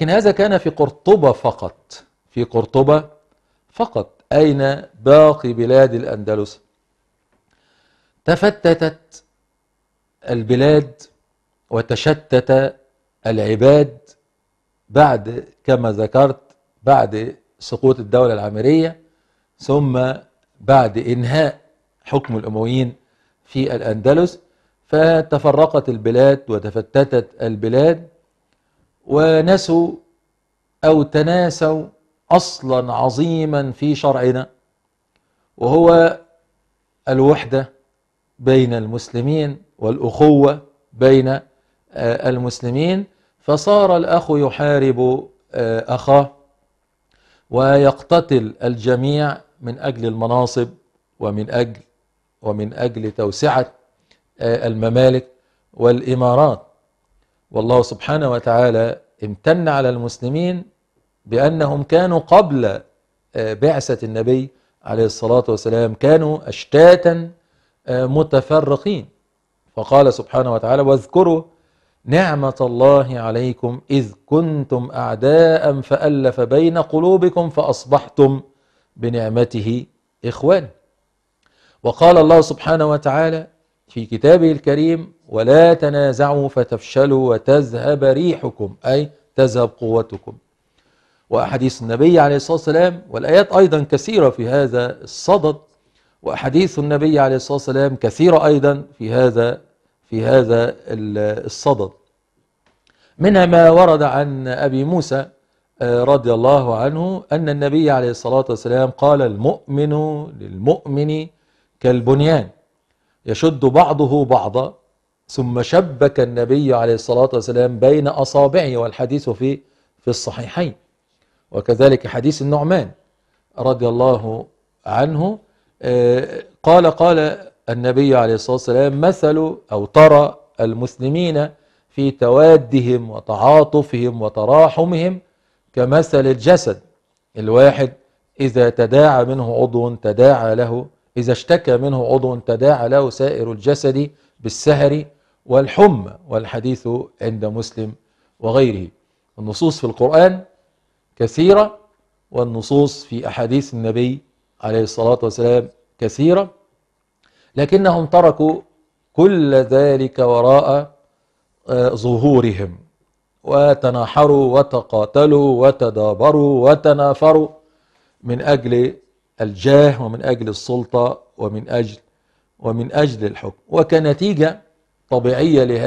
لكن هذا كان في قرطبة فقط في قرطبة فقط أين باقي بلاد الأندلس تفتتت البلاد وتشتت العباد بعد كما ذكرت بعد سقوط الدولة العامرية ثم بعد إنهاء حكم الأمويين في الأندلس فتفرقت البلاد وتفتتت البلاد ونسوا أو تناسوا أصلا عظيما في شرعنا وهو الوحدة بين المسلمين والأخوة بين آه، المسلمين فصار الأخ يحارب آه، أخاه ويقتتل الجميع من أجل المناصب ومن أجل ومن أجل توسعة آه، الممالك والإمارات والله سبحانه وتعالى امتن على المسلمين بأنهم كانوا قبل آه، بعثة النبي عليه الصلاة والسلام كانوا أشتاتا آه، متفرقين فقال سبحانه وتعالى واذكروا نعمة الله عليكم إذ كنتم أعداء فألف بين قلوبكم فأصبحتم بنعمته إخوان وقال الله سبحانه وتعالى في كتابه الكريم ولا تنازعوا فتفشلوا وتذهب ريحكم أي تذهب قوتكم وأحاديث النبي عليه الصلاة والسلام والآيات أيضا كثيرة في هذا الصدد وأحاديث النبي عليه الصلاة والسلام كثيرة أيضا في هذا في هذا الصدد منها ما ورد عن أبي موسى آه، رضي الله عنه أن النبي عليه الصلاة والسلام قال المؤمن للمؤمن كالبنيان يشد بعضه بعضا ثم شبك النبي عليه الصلاة والسلام بين أصابعه والحديث في في الصحيحين وكذلك حديث النعمان رضي الله عنه آه، قال قال النبي عليه الصلاة والسلام مثل أو ترى المسلمين في توادهم وتعاطفهم وتراحمهم كمثل الجسد الواحد إذا تداعى منه عضو تداعى له إذا اشتكى منه عضو تداعى له سائر الجسد بالسهر والحمى والحديث عند مسلم وغيره النصوص في القرآن كثيرة والنصوص في أحاديث النبي عليه الصلاة والسلام كثيرة لكنهم تركوا كل ذلك وراء آه، ظهورهم وتناحروا وتقاتلوا وتدابروا وتنافروا من أجل الجاه ومن أجل السلطة ومن أجل ومن أجل الحكم وكنتيجة طبيعية لهذا